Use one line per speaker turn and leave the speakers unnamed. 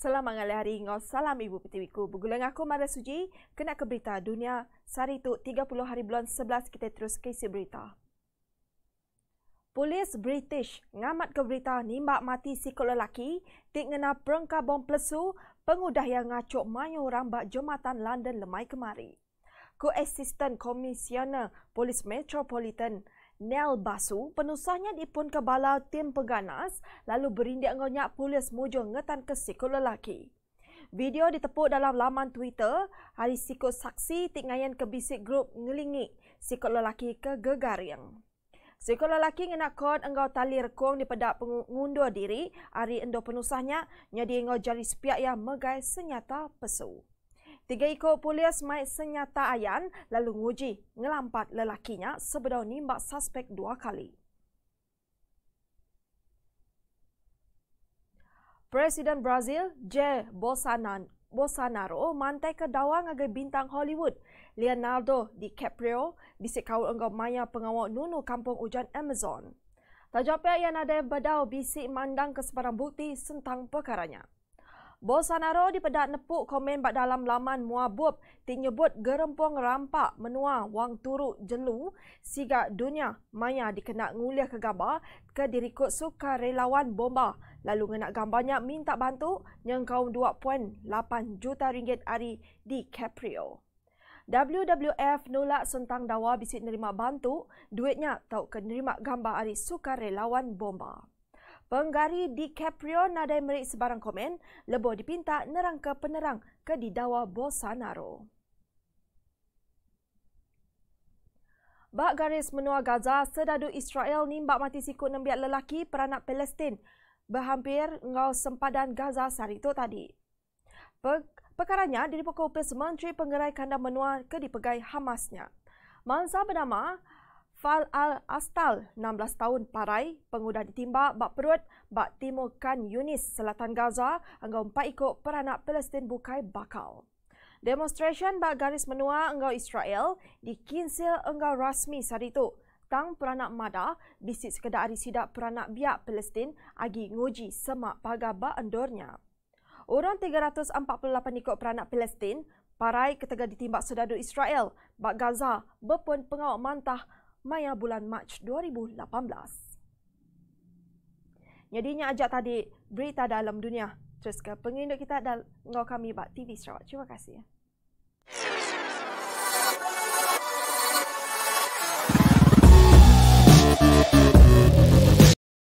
Salam mangale hari ngau salam ibu pitiwiku. Begulang aku mada Suji, kena ke berita dunia. Sari tu 30 hari bulan 11 kita terus ke isi berita. Polis British ngamat ke berita nimbak mati si lelaki tik ngena perengka bom pelesu pengudah yang ngacuk mayu rambak jematan London lemai kemari. Ku Assistant komisioner Polis Metropolitan Nel Basu, penusahnya di pun kebalau tim peganas lalu berindik ngonyak polis mujur ngetan ke sikul lelaki. Video ditepuk dalam laman Twitter, hari sikut saksi tingayan kebisik grup ngelingi sikut lelaki ke gegaring. Sikut lelaki ngenak kod engkau tali rekung di pedak pengundur diri, hari endo penusahnya, nyadi engkau jari sepiak yang megai senyata pesu. Tiga ekor polis mai senyata ayan lalu nguji ngelampat lelakinya sebelum nimbak suspek dua kali. Presiden Brazil, J Bolsonaro, mantai ke dawang agai bintang Hollywood, Leonardo DiCaprio, bisik kau engkau maya pengawal Nunu Kampung hujan Amazon. Tajapnya yang ada badau bisik mandang ke sebarang bukti tentang perkaranya. Bolsonaro dipedak nepuk komen bak dalam laman muabub tinyebut gerempuang rampak menua wang turuk jelu siga dunia maya dikena ngulia ke gambar ke dirikut suka relawan bomba lalu ngenak gambarnya minta bantu nyengkau 2.8 juta ringgit ari di Caprio. WWF nolak sentang dawa bisik nerima bantu, duitnya tau ke nerima gambar ari suka relawan bomba. Penggari DiCaprio nadai merik sebarang komen, lebur dipinta nerang ke penerang ke didawa Bosanaro. Bak garis menua Gaza, sedadu Israel nimbak mati siku nembiat lelaki peranak Palestin berhampir ngau sempadan Gaza sehari itu tadi. Pek, pekaranya diri pokok Menteri Penggerai Kandang Menua ke dipegai Hamasnya. Mansa bernama Fal Al Astal, 16 tahun parai, pengudah ditimbak, bak perut, bak timur kan Yunis, selatan Gaza, anggau empat ikut peranak Palestin bukai bakal. Demonstration bak garis menua anggau Israel dikinsil anggau rasmi sehari itu. Tang peranak mada, bisik sekedar hari sidak peranak biak Palestin agi nguji semak pagar bak endornya. Orang 348 ikut peranak Palestin parai ketegak ditimbak sedadu Israel, bak Gaza, berpun pengawak mantah, Maya bulan Mac 2018. Jadinya ajak tadi berita dalam dunia. Terus ke penginduk kita dan ngau kami buat TV Sarawak. Terima kasih.